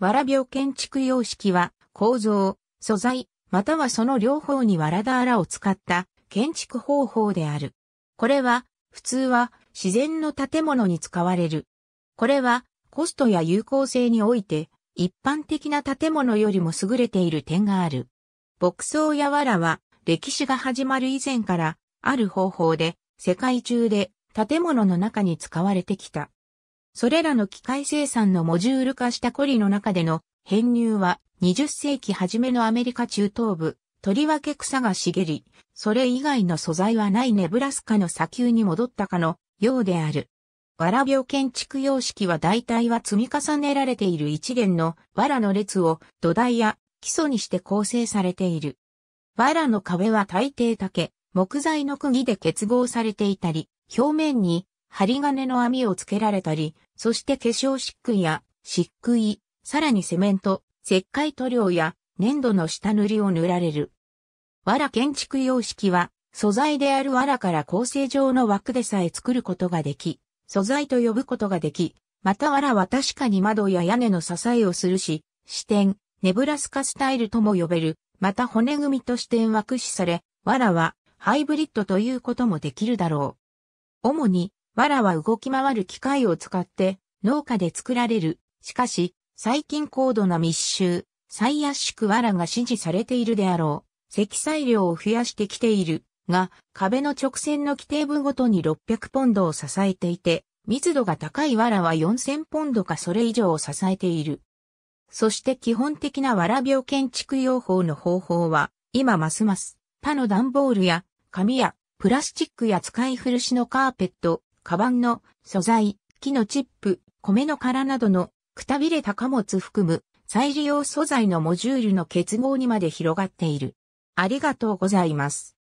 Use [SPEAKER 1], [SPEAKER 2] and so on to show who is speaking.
[SPEAKER 1] わらびょう建築様式は構造、素材、またはその両方にわらだあらを使った建築方法である。これは、普通は自然の建物に使われる。これは、コストや有効性において、一般的な建物よりも優れている点がある。牧草やわらは、歴史が始まる以前から、ある方法で、世界中で建物の中に使われてきた。それらの機械生産のモジュール化したコリの中での編入は20世紀初めのアメリカ中東部、とりわけ草が茂り、それ以外の素材はないネブラスカの砂丘に戻ったかのようである。藁病建築様式は大体は積み重ねられている一元の藁の列を土台や基礎にして構成されている。藁の壁は大抵竹、木材の釘で結合されていたり、表面に針金の網をつけられたり、そして化粧漆喰や漆喰、さらにセメント、石灰塗料や粘土の下塗りを塗られる。藁建築様式は、素材である藁から構成上の枠でさえ作ることができ、素材と呼ぶことができ、また藁は確かに窓や屋根の支えをするし、支点、ネブラスカスタイルとも呼べる、また骨組みと支点は駆使され、藁はハイブリッドということもできるだろう。主に藁は動き回る機械を使って農家で作られる。しかし、最近高度な密集、再圧縮藁が支持されているであろう。積載量を増やしてきているが、壁の直線の規定部ごとに600ポンドを支えていて、密度が高い藁は4000ポンドかそれ以上を支えている。そして基本的な藁病建築用法の方法は、今ますます、他の段ボールや、紙や、プラスチックや使い古しのカーペット、カバンの素材、木のチップ、米の殻などのくたびれた貨物含む再利用素材のモジュールの結合にまで広がっている。ありがとうございます。